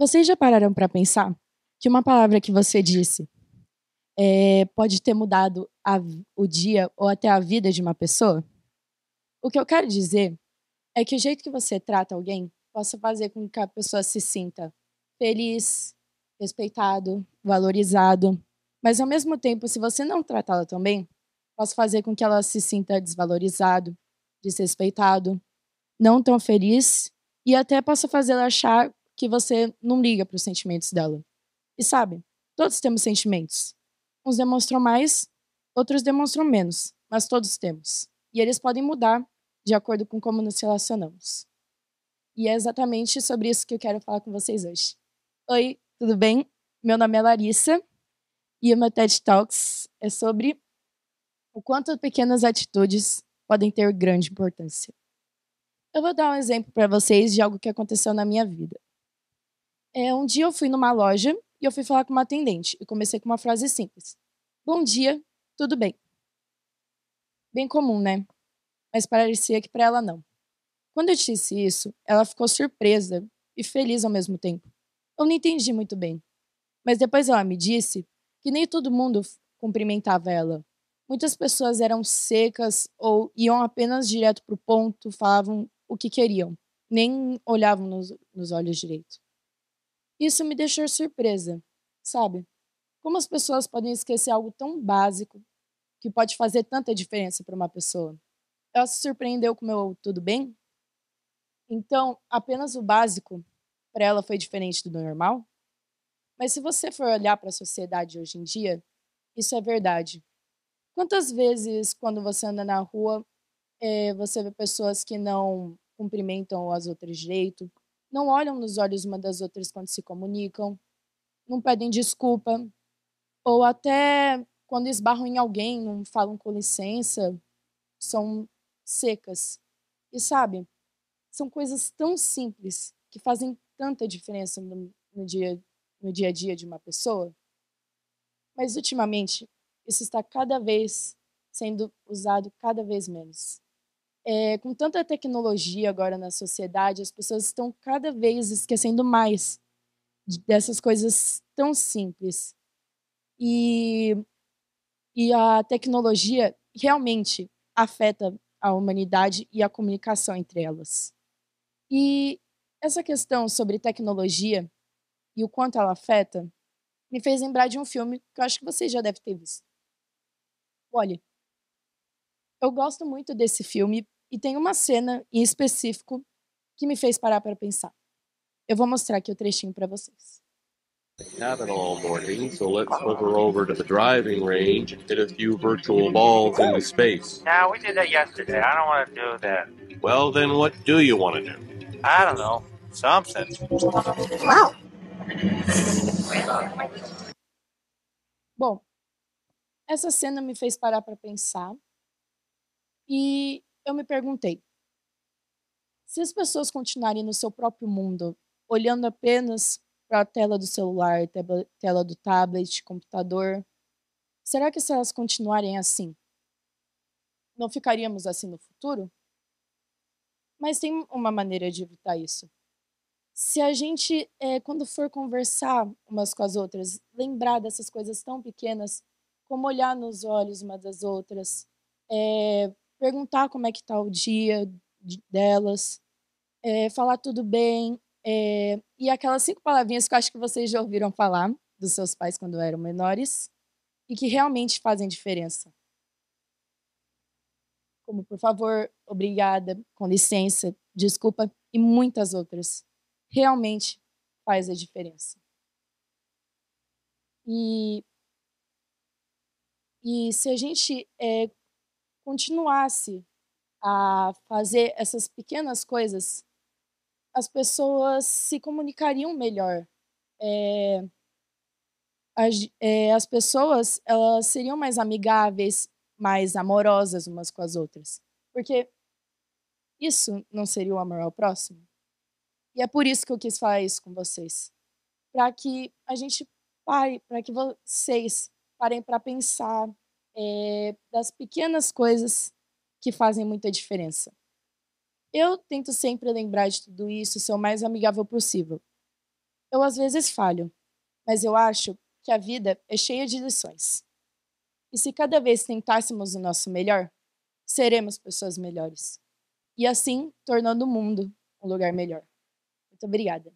Vocês já pararam para pensar que uma palavra que você disse é, pode ter mudado a, o dia ou até a vida de uma pessoa? O que eu quero dizer é que o jeito que você trata alguém possa fazer com que a pessoa se sinta feliz, respeitado, valorizado. Mas ao mesmo tempo, se você não tratá-la tão bem, possa fazer com que ela se sinta desvalorizado, desrespeitado, não tão feliz e até possa fazê-la achar que você não liga para os sentimentos dela. E sabe, todos temos sentimentos. Uns demonstram mais, outros demonstram menos, mas todos temos. E eles podem mudar de acordo com como nos relacionamos. E é exatamente sobre isso que eu quero falar com vocês hoje. Oi, tudo bem? Meu nome é Larissa e o meu TED Talks é sobre o quanto pequenas atitudes podem ter grande importância. Eu vou dar um exemplo para vocês de algo que aconteceu na minha vida. É, um dia eu fui numa loja e eu fui falar com uma atendente e comecei com uma frase simples: Bom dia, tudo bem. Bem comum, né? Mas parecia que para ela não. Quando eu disse isso, ela ficou surpresa e feliz ao mesmo tempo. Eu não entendi muito bem. Mas depois ela me disse que nem todo mundo cumprimentava ela. Muitas pessoas eram secas ou iam apenas direto para o ponto, falavam o que queriam, nem olhavam nos, nos olhos direito. Isso me deixou surpresa, sabe? Como as pessoas podem esquecer algo tão básico que pode fazer tanta diferença para uma pessoa? Ela se surpreendeu com o meu tudo bem? Então, apenas o básico para ela foi diferente do normal? Mas se você for olhar para a sociedade hoje em dia, isso é verdade. Quantas vezes, quando você anda na rua, eh, você vê pessoas que não cumprimentam as outras direito, não olham nos olhos uma das outras quando se comunicam, não pedem desculpa, ou até quando esbarram em alguém, não falam com licença, são secas. E sabe, são coisas tão simples que fazem tanta diferença no, no, dia, no dia a dia de uma pessoa. Mas ultimamente, isso está cada vez sendo usado cada vez menos. É, com tanta tecnologia agora na sociedade, as pessoas estão cada vez esquecendo mais dessas coisas tão simples. E, e a tecnologia realmente afeta a humanidade e a comunicação entre elas. E essa questão sobre tecnologia e o quanto ela afeta me fez lembrar de um filme que eu acho que vocês já devem ter visto. Olhe, eu gosto muito desse filme e tem uma cena em específico que me fez parar para pensar. Eu vou mostrar aqui o trechinho para vocês. all morning, so let's over to the driving range and hit a few virtual balls space. Now we did that yesterday. I don't want to do that. Well, then what do you want to do? I don't know. Something. Wow. Bom, essa cena me fez parar para pensar e eu me perguntei: se as pessoas continuarem no seu próprio mundo, olhando apenas para a tela do celular, tela do tablet, computador, será que se elas continuarem assim, não ficaríamos assim no futuro? Mas tem uma maneira de evitar isso. Se a gente, é, quando for conversar umas com as outras, lembrar dessas coisas tão pequenas, como olhar nos olhos uma das outras, é, perguntar como é que está o dia delas, é, falar tudo bem, é, e aquelas cinco palavrinhas que eu acho que vocês já ouviram falar dos seus pais quando eram menores e que realmente fazem diferença. Como por favor, obrigada, com licença, desculpa e muitas outras. Realmente faz a diferença. E, e se a gente é, continuasse a fazer essas pequenas coisas, as pessoas se comunicariam melhor. É, as, é, as pessoas elas seriam mais amigáveis, mais amorosas umas com as outras. Porque isso não seria o amor ao próximo? E é por isso que eu quis falar isso com vocês. Para que a gente pare, para que vocês parem para pensar é, das pequenas coisas que fazem muita diferença. Eu tento sempre lembrar de tudo isso, ser o mais amigável possível. Eu às vezes falho, mas eu acho que a vida é cheia de lições. E se cada vez tentássemos o nosso melhor, seremos pessoas melhores. E assim, tornando o mundo um lugar melhor. Muito obrigada.